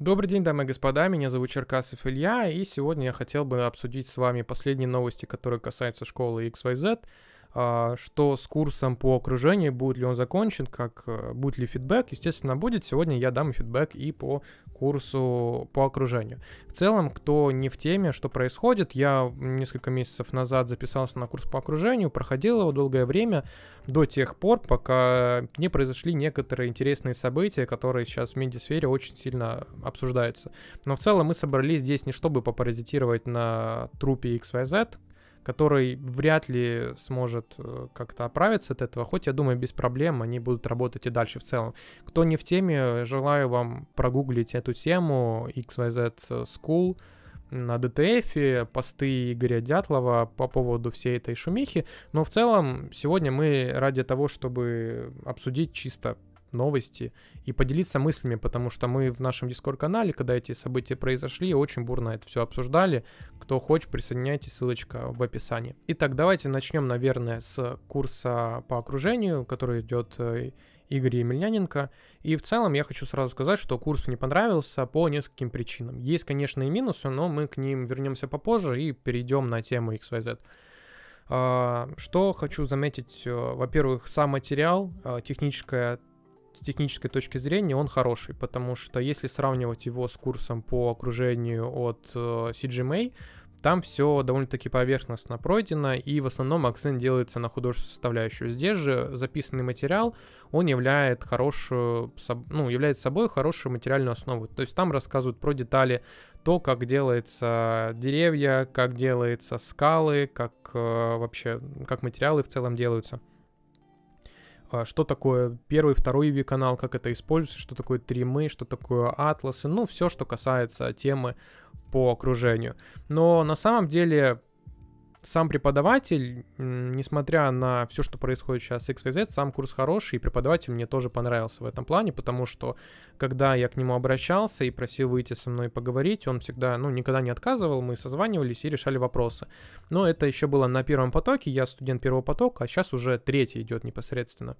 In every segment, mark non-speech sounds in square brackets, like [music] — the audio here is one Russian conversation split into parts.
Добрый день, дамы и господа, меня зовут Черкасов Илья, и сегодня я хотел бы обсудить с вами последние новости, которые касаются школы XYZ, а, что с курсом по окружению, будет ли он закончен, как э, будет ли фидбэк, естественно, будет. Сегодня я дам фидбэк и по курсу по окружению. В целом, кто не в теме, что происходит, я несколько месяцев назад записался на курс по окружению, проходил его долгое время, до тех пор, пока не произошли некоторые интересные события, которые сейчас в медиасфере очень сильно обсуждаются. Но в целом мы собрались здесь не чтобы попаразитировать на трупе XYZ, который вряд ли сможет э, как-то оправиться от этого, хоть, я думаю, без проблем они будут работать и дальше в целом. Кто не в теме, желаю вам прогуглить эту тему XYZ School, на ДТФ, посты Игоря Дятлова по поводу всей этой шумихи. Но в целом сегодня мы ради того, чтобы обсудить чисто новости и поделиться мыслями, потому что мы в нашем Дискорд-канале, когда эти события произошли, очень бурно это все обсуждали. Кто хочет, присоединяйтесь, ссылочка в описании. Итак, давайте начнем, наверное, с курса по окружению, который идет э, Игорь Емельяненко. И в целом я хочу сразу сказать, что курс мне понравился по нескольким причинам. Есть, конечно, и минусы, но мы к ним вернемся попозже и перейдем на тему XYZ. А, что хочу заметить, э, во-первых, сам материал, э, техническая с технической точки зрения он хороший, потому что если сравнивать его с курсом по окружению от э, CGMA, там все довольно-таки поверхностно пройдено, и в основном акцент делается на художественную составляющую. Здесь же записанный материал, он являет хорошую, ну, является собой хорошую материальную основу. То есть там рассказывают про детали, то, как делается деревья, как делаются скалы, как э, вообще, как материалы в целом делаются. А что такое первый, второй UV канал, как это используется, что такое тримы, что такое атласы, ну все, что касается темы по окружению. Но на самом деле сам преподаватель, несмотря на все, что происходит сейчас с XYZ, сам курс хороший, и преподаватель мне тоже понравился в этом плане, потому что, когда я к нему обращался и просил выйти со мной поговорить, он всегда, ну, никогда не отказывал, мы созванивались и решали вопросы. Но это еще было на первом потоке, я студент первого потока, а сейчас уже третий идет непосредственно.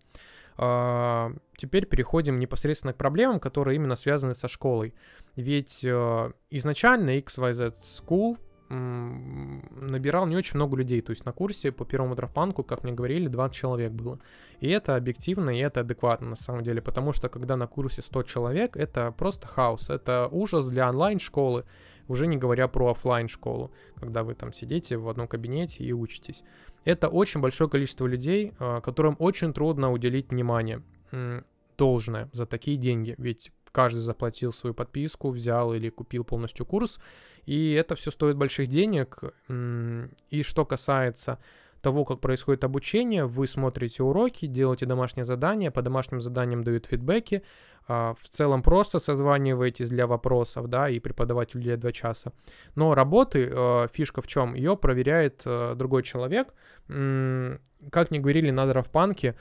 А, теперь переходим непосредственно к проблемам, которые именно связаны со школой. Ведь э, изначально XYZ School — набирал не очень много людей. То есть на курсе по первому драфпанку, как мне говорили, 20 человек было. И это объективно, и это адекватно на самом деле, потому что когда на курсе 100 человек, это просто хаос, это ужас для онлайн-школы, уже не говоря про офлайн школу когда вы там сидите в одном кабинете и учитесь. Это очень большое количество людей, э, которым очень трудно уделить внимание должное за такие деньги, ведь каждый заплатил свою подписку, взял или купил полностью курс. И это все стоит больших денег. И что касается того, как происходит обучение, вы смотрите уроки, делаете домашние задания, по домашним заданиям дают фидбэки, а, в целом просто созваниваетесь для вопросов, да, и преподаватель для два часа. Но работы, э, фишка в чем, ее проверяет э, другой человек. Как не говорили на драфпанке,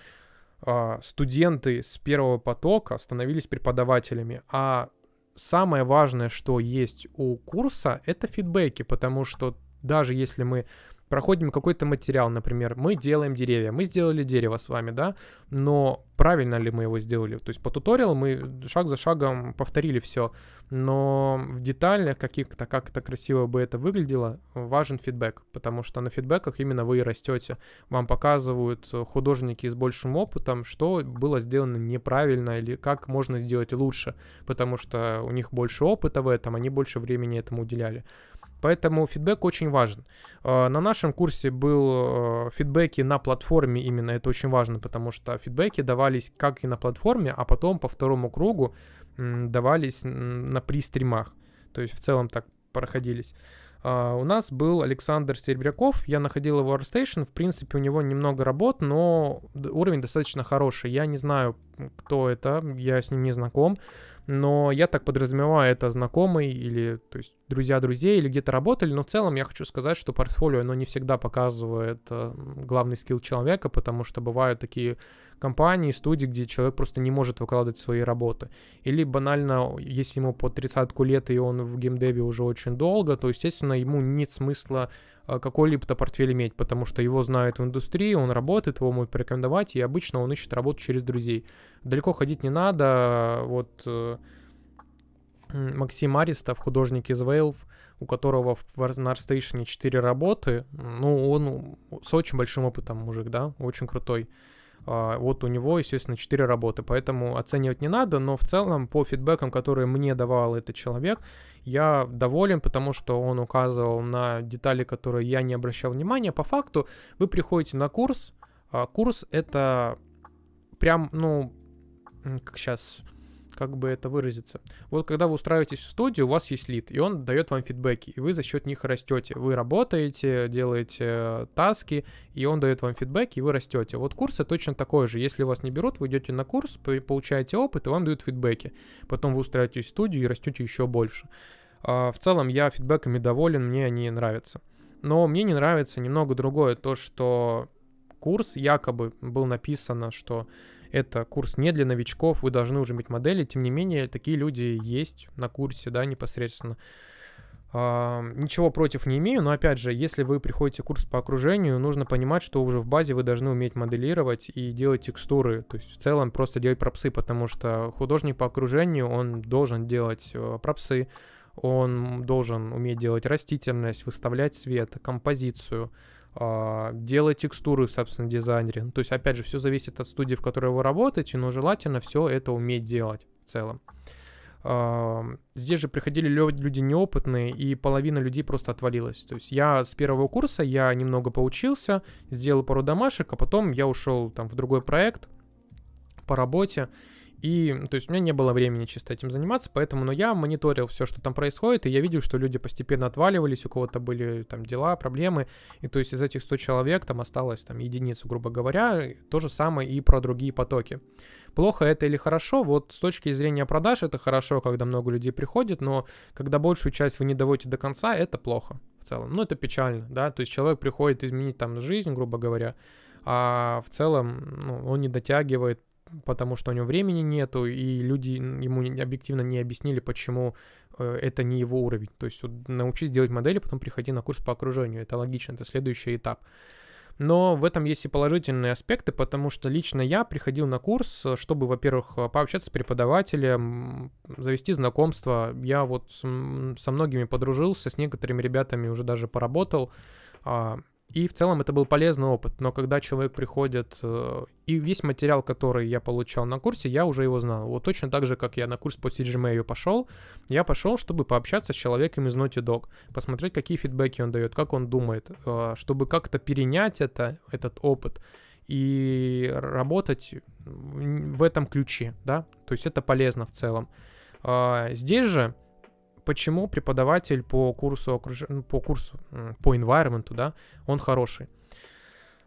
а, студенты с первого потока становились преподавателями, а самое важное, что есть у курса, это фидбэки, потому что даже если мы проходим какой-то материал, например, мы делаем деревья, мы сделали дерево с вами, да, но правильно ли мы его сделали? То есть по туториалу мы шаг за шагом повторили все, но в деталях каких-то, как это красиво бы это выглядело, важен фидбэк, потому что на фидбэках именно вы и растете. Вам показывают э, художники с большим опытом, что было сделано неправильно или как можно сделать лучше, потому что у них больше опыта в этом, они больше времени этому уделяли. Поэтому фидбэк очень важен. Э, на нашем курсе был э, фидбэки на платформе именно, это очень важно, потому что фидбэки давались как и на платформе, а потом по второму кругу давались на пристримах. То есть в целом так проходились. Э, у нас был Александр Серебряков. Я находил его в Workstation. В принципе, у него немного работ, но уровень достаточно хороший. Я не знаю, кто это, я с ним не знаком но я так подразумеваю, это знакомый или, то есть, друзья друзей или где-то работали, но в целом я хочу сказать, что портфолио, оно не всегда показывает эм, главный скилл человека, потому что бывают такие компании, студии, где человек просто не может выкладывать свои работы. Или банально, если ему по тридцатку лет и он в геймдеве уже очень долго, то, естественно, ему нет смысла э, какой-либо портфель иметь, потому что его знают в индустрии, он работает, его могут порекомендовать, и обычно он ищет работу через друзей. Далеко ходить не надо, вот э, Максим Аристов, художник из Valve, у которого в Warstation 4 работы, ну, он с очень большим опытом мужик, да, очень крутой. А, вот у него, естественно, 4 работы, поэтому оценивать не надо, но в целом по фидбэкам, которые мне давал этот человек, я доволен, потому что он указывал на детали, которые я не обращал внимания. По факту вы приходите на курс, а, курс это прям, ну, как сейчас как бы это выразиться. Вот когда вы устраиваетесь в студию, у вас есть лид, и он дает вам фидбэки, и вы за счет них растете. Вы работаете, делаете таски, и он дает вам фидбэки, и вы растете. Вот курсы точно такой же. Если вас не берут, вы идете на курс, получаете опыт, и вам дают фидбэки. Потом вы устраиваетесь в студию и растете еще больше. А, в целом я фидбэками доволен, мне они нравятся. Но мне не нравится немного другое, то, что курс якобы был написано, что это курс не для новичков, вы должны уже быть модели. Тем не менее, такие люди есть на курсе, да, непосредственно. Uh, ничего против не имею, но опять же, если вы приходите в курс по окружению, нужно понимать, что уже в базе вы должны уметь моделировать и делать текстуры, то есть в целом просто делать пропсы, потому что художник по окружению, он должен делать э, пропсы, он должен уметь делать растительность, выставлять свет, композицию, а, делать текстуры в собственном дизайнере. Ну, то есть, опять же, все зависит от студии, в которой вы работаете, но желательно все это уметь делать в целом. Здесь же приходили люди неопытные, и половина людей просто отвалилась. То есть я с первого курса, я немного поучился, сделал пару домашек, а потом я ушел там в другой проект по работе, и, то есть, у меня не было времени чисто этим заниматься, поэтому, но ну, я мониторил все, что там происходит, и я видел, что люди постепенно отваливались, у кого-то были там дела, проблемы, и то есть из этих 100 человек там осталось там единицу, грубо говоря, то же самое и про другие потоки. Плохо это или хорошо? Вот с точки зрения продаж это хорошо, когда много людей приходит, но когда большую часть вы не доводите до конца, это плохо в целом. Ну, это печально, да, то есть человек приходит изменить там жизнь, грубо говоря, а в целом ну, он не дотягивает потому что у него времени нету, и люди ему объективно не объяснили, почему э, это не его уровень. То есть научись делать модели, потом приходи на курс по окружению. Это логично, это следующий этап. Но в этом есть и положительные аспекты, потому что лично я приходил на курс, чтобы, во-первых, э, пообщаться с преподавателем, завести знакомство. Я вот со многими подружился, с некоторыми ребятами уже даже поработал. А, и в целом это был полезный опыт, но когда человек приходит, э, и весь материал, который я получал на курсе, я уже его знал. Вот точно так же, как я на курс по CGMA пошел, я пошел, чтобы пообщаться с человеком из Naughty Dog, посмотреть, какие фидбэки он дает, как он думает, э, чтобы как-то перенять это, этот опыт и работать в этом ключе, да, то есть это полезно в целом. А, здесь же почему преподаватель по курсу, окруж... Ну, по курсу, по environment, да, он хороший.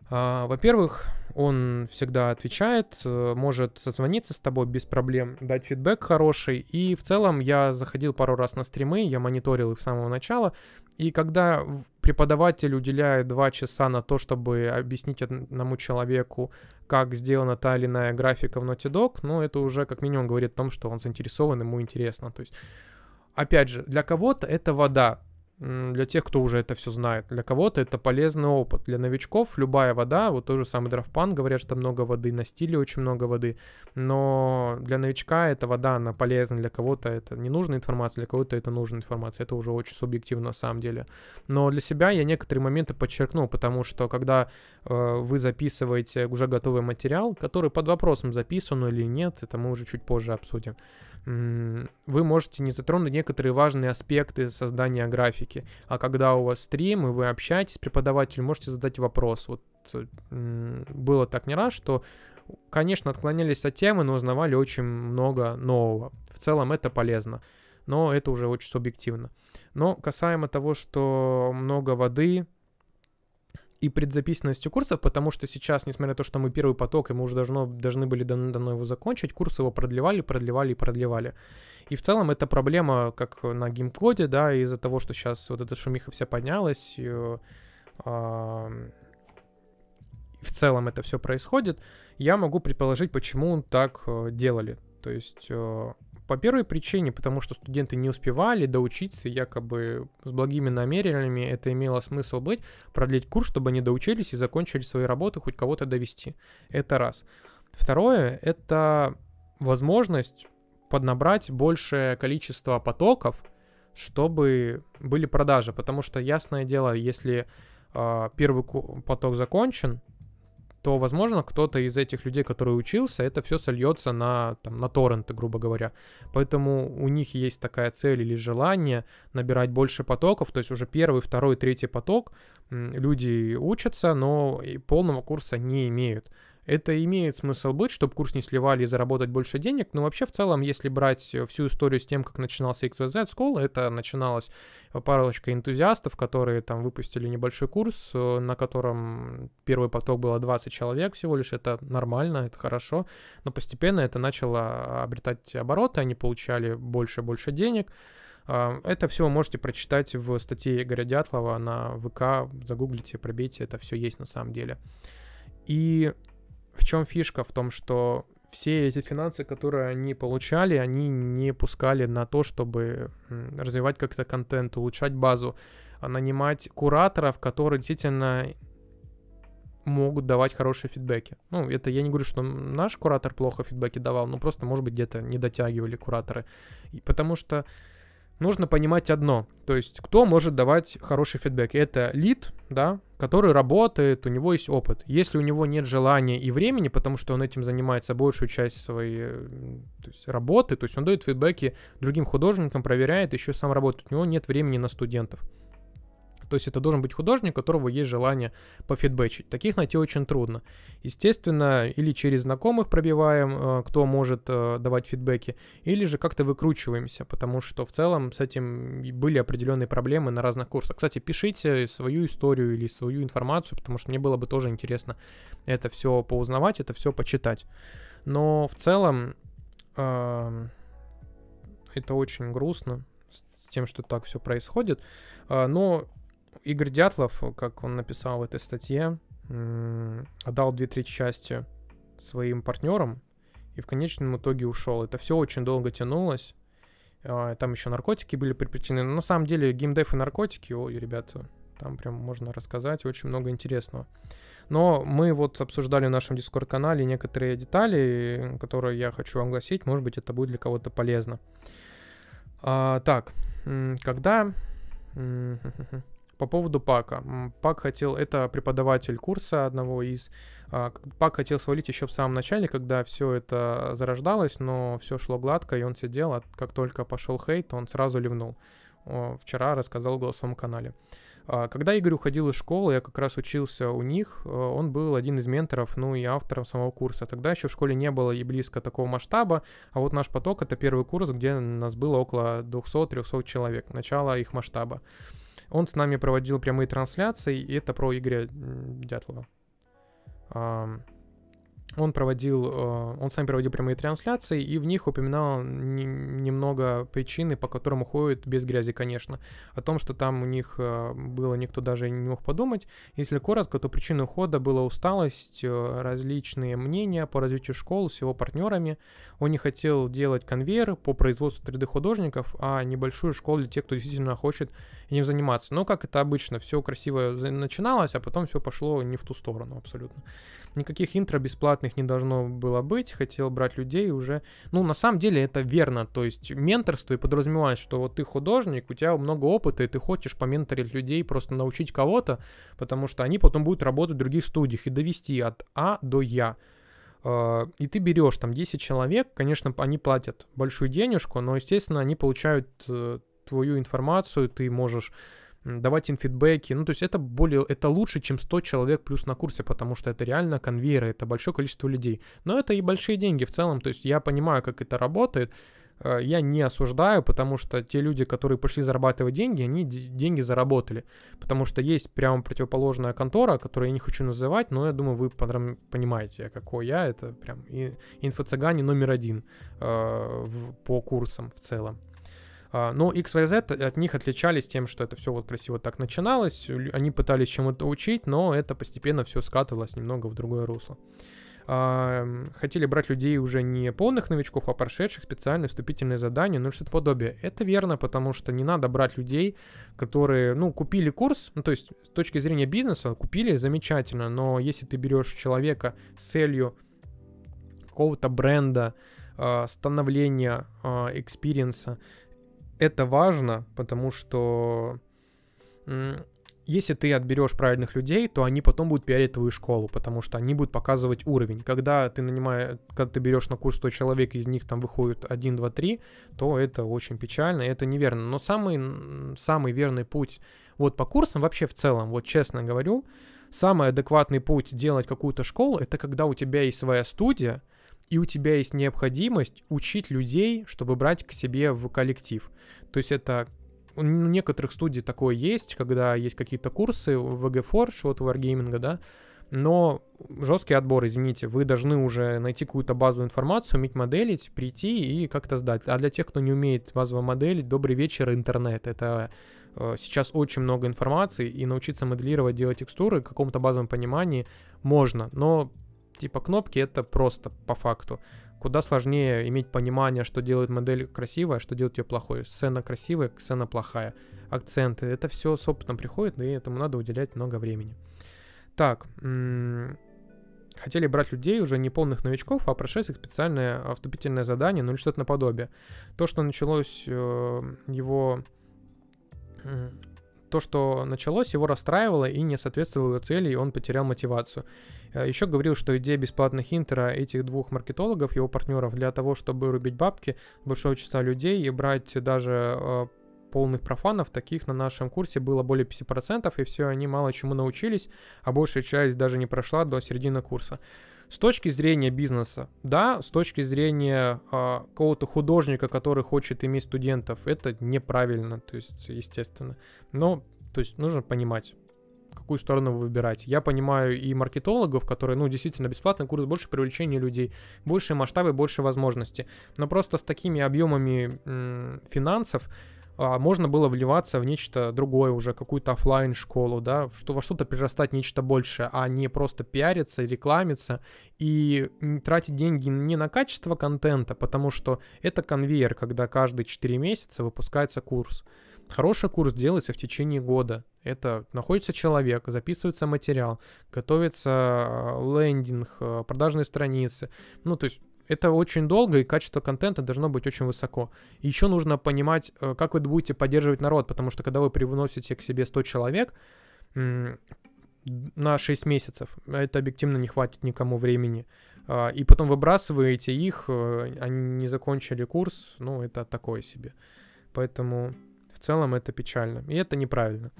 А, во-первых, он всегда отвечает, э, может созвониться с тобой без проблем, дать фидбэк хороший. И в целом я заходил пару раз на стримы, я мониторил их с самого начала. И когда преподаватель уделяет 2 часа на то, чтобы объяснить одному человеку, как сделана та или иная графика в Naughty Dog, ну, это уже как минимум говорит о том, что он заинтересован, ему интересно. То есть опять же, для кого-то это вода, для тех, кто уже это все знает. Для кого-то это полезный опыт. Для новичков любая вода, вот тот же самый драфпан, говорят, что много воды, на стиле очень много воды. Но для новичка эта вода, она полезна, для кого-то это не нужная информация, для кого-то это нужная информация. Это уже очень субъективно на самом деле. Но для себя я некоторые моменты подчеркну, потому что когда э, вы записываете уже готовый материал, который под вопросом записан или нет, это мы уже чуть позже обсудим вы можете не затронуть некоторые важные аспекты создания графики. А когда у вас стрим, и вы общаетесь, с преподавателем, можете задать вопрос. Вот было так не раз, что, конечно, отклонялись от темы, но узнавали очень много нового. В целом это полезно, но это уже очень субъективно. Но касаемо того, что много воды, и предзаписанностью курсов, потому что сейчас, несмотря на то, что мы первый поток, и мы уже должно, должны были давно, давно его закончить, курс его продлевали, продлевали и продлевали. И в целом эта проблема, как на геймкоде, да, из-за того, что сейчас вот эта шумиха вся поднялась, и, э, в целом это все происходит, я могу предположить, почему так э, делали. То есть э, по первой причине, потому что студенты не успевали доучиться, якобы с благими намерениями это имело смысл быть, продлить курс, чтобы они доучились и закончили свои работы, хоть кого-то довести. Это раз. Второе — это возможность поднабрать большее количество потоков, чтобы были продажи, потому что, ясное дело, если э, первый поток закончен, то, возможно, кто-то из этих людей, которые учился, это все сольется на, там, на торренты, грубо говоря. Поэтому у них есть такая цель или желание набирать больше потоков, то есть уже первый, второй, третий поток люди учатся, но и полного курса не имеют. Это имеет смысл быть, чтобы курс не сливали и заработать больше денег, но вообще в целом, если брать э, всю историю с тем, как начинался XYZ School, это начиналось э, парочка энтузиастов, которые там выпустили небольшой курс, э, на котором первый поток было 20 человек всего лишь, это нормально, это хорошо, но постепенно это начало обретать обороты, они получали больше и больше денег, это все можете прочитать в статье Игоря Дятлова на ВК, загуглите, пробейте, это все есть на самом деле. И в чем фишка? В том, что все эти финансы, которые они получали, они не пускали на то, чтобы развивать как-то контент, улучшать базу, а нанимать кураторов, которые действительно могут давать хорошие фидбэки. Ну, это я не говорю, что наш куратор плохо фидбэки давал, но просто, может быть, где-то не дотягивали кураторы. И потому что нужно понимать одно, то есть кто может давать хороший фидбэк. Это лид, да, который работает, у него есть опыт. Если у него нет желания и времени, потому что он этим занимается большую часть своей э, то есть, работы, то есть он дает фидбэки другим художникам, проверяет, еще сам работает, у него нет времени на студентов. То есть это должен быть художник, у которого есть желание пофидбэчить. Таких найти очень трудно. Естественно, или через знакомых пробиваем, э, кто может э, давать фидбэки, или же как-то выкручиваемся, потому что в целом с этим были определенные проблемы на разных курсах. Кстати, пишите свою историю или свою информацию, потому что мне было бы тоже интересно это все поузнавать, это все почитать. Но в целом эм, это очень грустно с тем, что так все происходит. А, но Игорь Дятлов, как он написал в этой статье, отдал две трети части своим партнерам и в конечном итоге ушел. Это все очень долго тянулось. А, там еще наркотики были припретены. Но на самом деле геймдев и наркотики, ой, ребята, там прям можно рассказать очень много интересного. Но мы вот обсуждали в нашем Дискорд-канале некоторые детали, которые я хочу огласить. Может быть, это будет для кого-то полезно. А, так, когда... [laughs] По поводу Пака. Пак хотел, это преподаватель курса одного из, а, Пак хотел свалить еще в самом начале, когда все это зарождалось, но все шло гладко, и он сидел, а как только пошел хейт, он сразу ливнул. Вчера рассказал в голосовом канале. А, когда Игорь уходил из школы, я как раз учился у них, э, он был один из менторов, ну и автором самого курса. Тогда еще в школе не было и близко такого масштаба, а вот наш поток — это первый курс, где нас было около 200-300 человек, начало их масштаба. Он с нами проводил прямые трансляции, и это про Игоря Дятлова он проводил, э, он сам проводил прямые трансляции, и в них упоминал немного причины, по которым уходит без грязи, конечно. О том, что там у них э, было, никто даже не мог подумать. Если коротко, то причиной ухода была усталость, э, различные мнения по развитию школ с его партнерами. Он не хотел делать конвейер по производству 3D-художников, а небольшую школу для тех, кто действительно хочет им заниматься. Но, как это обычно, все красиво начиналось, а потом все пошло не в ту сторону абсолютно. Никаких интро бесплатных не должно было быть. Хотел брать людей уже. Ну, на самом деле это верно. То есть менторство и подразумевает, что вот ты художник, у тебя много опыта, и ты хочешь поменторить людей, просто научить кого-то, потому что они потом будут работать в других студиях и довести от А до Я. А, и ты берешь там 10 человек, конечно, они платят большую денежку, но, естественно, они получают э, твою информацию, ты можешь давать им фидбэки. Ну, то есть это более, это лучше, чем 100 человек плюс на курсе, потому что это реально конвейеры, это большое количество людей. Но это и большие деньги в целом, то есть я понимаю, как это работает, э, я не осуждаю, потому что те люди, которые пошли зарабатывать деньги, они деньги заработали. Потому что есть прямо противоположная контора, которую я не хочу называть, но я думаю, вы понимаете, какой я. Это прям инфо-цыгане номер один э, в, по курсам в целом. А, но ну, XYZ от них отличались тем, что это все вот красиво так начиналось, они пытались чему-то учить, но это постепенно все скатывалось немного в другое русло. А, хотели брать людей уже не полных новичков, а прошедших специальные вступительные задания, ну что-то подобие. Это верно, потому что не надо брать людей, которые, ну, купили курс, ну, то есть с точки зрения бизнеса купили замечательно, но если ты берешь человека с целью какого-то бренда, а, становления, экспириенса, это важно, потому что если ты отберешь правильных людей, то они потом будут пиарить твою школу, потому что они будут показывать уровень. Когда ты нанимаешь, когда ты берешь на курс 100 человек, из них там выходит 1, 2, 3, то это очень печально, это неверно. Но самый, самый верный путь вот по курсам, вообще в целом, вот честно говорю, самый адекватный путь делать какую-то школу, это когда у тебя есть своя студия, и у тебя есть необходимость учить людей, чтобы брать к себе в коллектив. То есть это у некоторых студий такое есть, когда есть какие-то курсы в VGForge, вот в Wargaming, да, но жесткий отбор, извините, вы должны уже найти какую-то базу информацию, уметь моделить, прийти и как-то сдать. А для тех, кто не умеет базово моделить, добрый вечер, интернет. Это э, сейчас очень много информации, и научиться моделировать, делать текстуры в каком-то базовом понимании можно, но Типа кнопки это просто по факту. Куда сложнее иметь понимание, что делает модель красивая, что делает ее плохой. Сцена красивая, сцена плохая. Акценты. Это все с опытом приходит, и этому надо уделять много времени. Так, м-м, хотели брать людей, уже не полных новичков, а прошедших специальное вступительное задание, ну или что-то наподобие. То, что началось э, его то, что началось, его расстраивало и не соответствовало его цели, и он потерял мотивацию. Э, Еще говорил, что идея бесплатных интера этих двух маркетологов, его партнеров, для того, чтобы рубить бабки большого числа людей и брать даже э, полных профанов, таких на нашем курсе было более 50%, и все они мало чему научились, а большая часть даже не прошла до середины курса. С точки зрения бизнеса, да, с точки зрения э, какого-то художника, который хочет иметь студентов, это неправильно, то есть, естественно. Но, то есть, нужно понимать какую сторону выбирать. Я понимаю и маркетологов, которые, ну, действительно, бесплатный курс, больше привлечения людей, больше масштабы, больше возможностей. Но просто с такими объемами м- финансов, а, можно было вливаться в нечто другое уже, какую-то офлайн школу да, что, во что-то прирастать нечто большее, а не просто пиариться и рекламиться и тратить деньги не на качество контента, потому что это конвейер, когда каждые 4 месяца выпускается курс. Хороший курс делается в течение года. Это находится человек, записывается материал, готовится а, лендинг, а, продажные страницы. Ну, то есть это очень долго, и качество контента должно быть очень высоко. еще нужно понимать, э, как вы будете поддерживать народ, потому что когда вы привносите к себе 100 человек на 6 месяцев, а это объективно не хватит никому времени. А, и потом выбрасываете их, э, они не закончили курс, ну это такое себе. Поэтому в целом это печально. И это неправильно.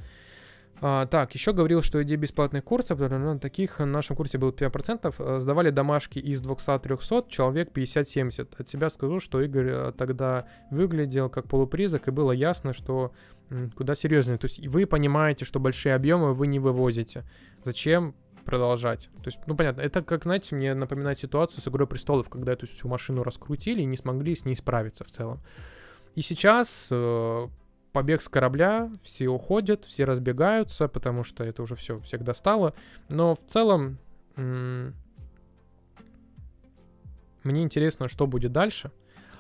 А, так, еще говорил, что идея бесплатных курсов, таких э, на нашем курсе было 5%, э, сдавали домашки из 200-300, человек 50-70. От себя скажу, что Игорь э, тогда выглядел как полупризок, и было ясно, что куда серьезнее. То есть вы понимаете, что большие объемы вы не вывозите. Зачем продолжать. То есть, ну понятно, это как, знаете, мне напоминает ситуацию с «Игрой престолов», когда эту всю машину раскрутили и не смогли с ней справиться в целом. И сейчас э, побег с корабля, все уходят, все разбегаются, потому что это уже все всех достало. Но в целом мне интересно, что будет дальше.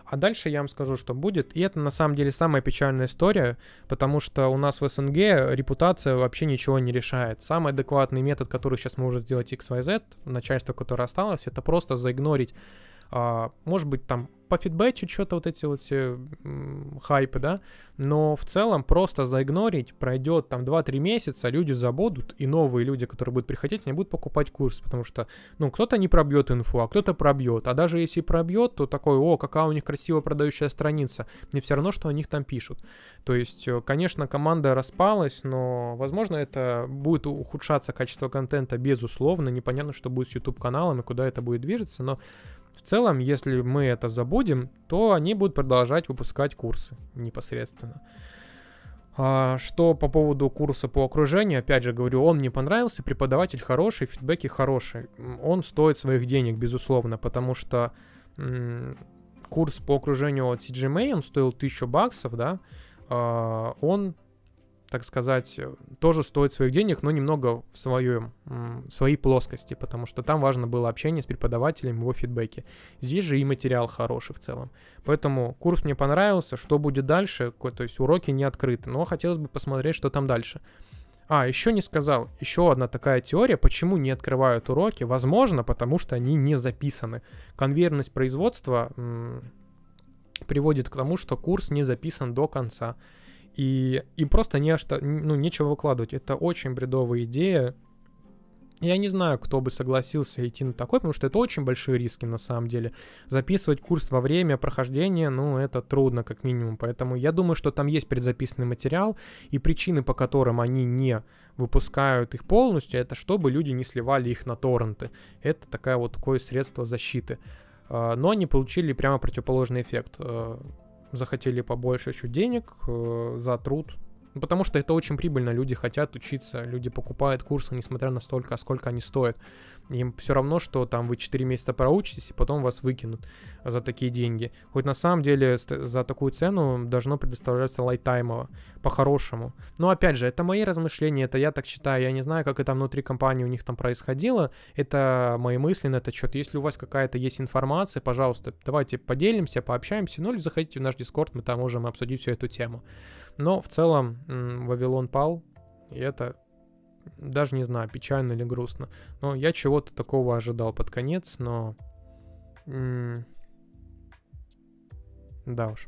А дальше я вам скажу, что будет. И это на самом деле самая печальная история, потому что у нас в СНГ репутация вообще ничего не решает. Самый адекватный метод, который сейчас может сделать XYZ, начальство, которое осталось, это просто заигнорить а, может быть, там по фидбэчу что-то вот эти вот все хайпы, да, но в целом просто заигнорить пройдет там 2-3 месяца, люди забудут, и новые люди, которые будут приходить, они будут покупать курс, потому что, ну, кто-то не пробьет инфу, а кто-то пробьет, а даже если пробьет, то такой, о, какая у них красиво продающая страница, мне все равно, что о них там пишут. То есть, э, конечно, команда распалась, но, возможно, это будет ухудшаться качество контента, безусловно, непонятно, что будет с YouTube-каналом и куда это будет движется, но в целом, если мы это забудем, то они будут продолжать выпускать курсы непосредственно. А, что по поводу курса по окружению, опять же говорю, он мне понравился, преподаватель хороший, фидбэки хорошие. Он стоит своих денег, безусловно, потому что курс по окружению от CGMA, он стоил 1000 баксов, да, а, он так сказать, э, тоже стоит своих денег, но немного в свою в своей плоскости, потому что там важно было общение с преподавателем, его фидбэки. Здесь же и материал хороший в целом. Поэтому курс мне понравился, что будет дальше, то есть уроки не открыты, но хотелось бы посмотреть, что там дальше. А, еще не сказал, еще одна такая теория, почему не открывают уроки. Возможно, потому что они не записаны. Конвейерность производства м- приводит к тому, что курс не записан до конца. И им просто не что, ну, нечего выкладывать. Это очень бредовая идея. Я не знаю, кто бы согласился идти на такой, потому что это очень большие риски на самом деле. Записывать курс во время прохождения, ну, это трудно как минимум. Поэтому я думаю, что там есть предзаписанный материал, и причины, по которым они не выпускают их полностью, это чтобы люди не сливали их на торренты. Это такая вот такое средство защиты. А, но они получили прямо противоположный эффект. А, захотели побольше еще денег э, за труд ну, потому что это очень прибыльно, люди хотят учиться, люди покупают курсы, несмотря на столько, сколько они стоят. Им все равно, что там вы 4 месяца проучитесь, и потом вас выкинут за такие деньги. Хоть на самом деле за такую цену должно предоставляться лайтаймово, по-хорошему. Но опять же, это мои размышления, это я так считаю, я не знаю, как это внутри компании у них там происходило, это мои мысли на этот счет. Если у вас какая-то есть информация, пожалуйста, давайте поделимся, пообщаемся, ну или заходите в наш Дискорд, мы там можем обсудить всю эту тему. Но в целом Вавилон пал, и это даже не знаю, печально или грустно. Но я чего-то такого ожидал под конец, но... Да уж.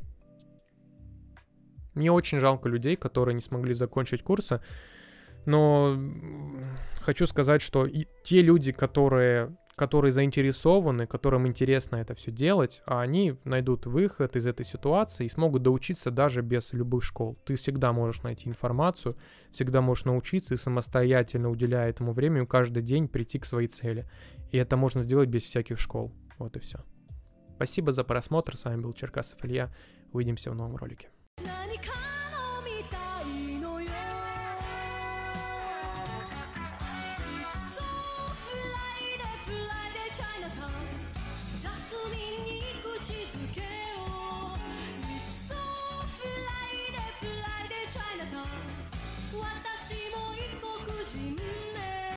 Мне очень жалко людей, которые не смогли закончить курсы, но хочу сказать, что и те люди, которые которые заинтересованы, которым интересно это все делать, а они найдут выход из этой ситуации и смогут доучиться даже без любых школ. Ты всегда можешь найти информацию, всегда можешь научиться и самостоятельно, уделяя этому времени, каждый день прийти к своей цели. И это можно сделать без всяких школ. Вот и все. Спасибо за просмотр. С вами был Черкасов Илья. Увидимся в новом ролике.